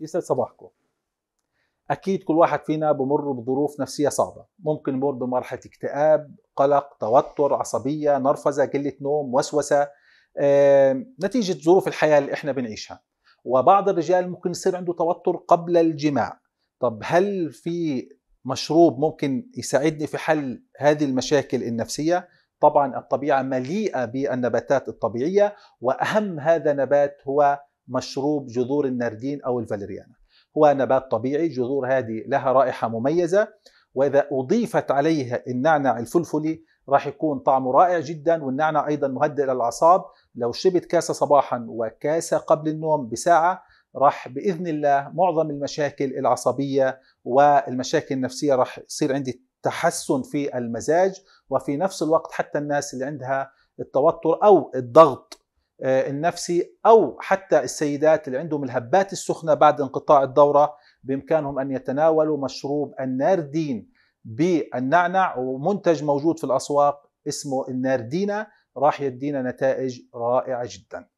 يسعد صباحكم أكيد كل واحد فينا بمر بظروف نفسية صعبة ممكن يمر بمرحلة اكتئاب قلق توتر عصبية نرفزة قلة نوم وسوسة آه، نتيجة ظروف الحياة اللي احنا بنعيشها وبعض الرجال ممكن يصير عنده توتر قبل الجماع طب هل في مشروب ممكن يساعدني في حل هذه المشاكل النفسية طبعا الطبيعة مليئة بالنباتات الطبيعية وأهم هذا نبات هو مشروب جذور النردين أو الفاليريانا هو نبات طبيعي جذور هذه لها رائحة مميزة وإذا أضيفت عليها النعنع الفلفلي راح يكون طعمه رائع جدا والنعنع أيضا مهدئ للأعصاب لو شربت كاسة صباحا وكاسة قبل النوم بساعة راح باذن الله معظم المشاكل العصبيه والمشاكل النفسيه راح يصير عندي تحسن في المزاج وفي نفس الوقت حتى الناس اللي عندها التوتر او الضغط آه، النفسي أو حتى السيدات اللي عندهم الهبات السخنة بعد انقطاع الدورة بإمكانهم أن يتناولوا مشروب الناردين بالنعنع ومنتج موجود في الأسواق اسمه الناردينا راح يدينا نتائج رائعة جداً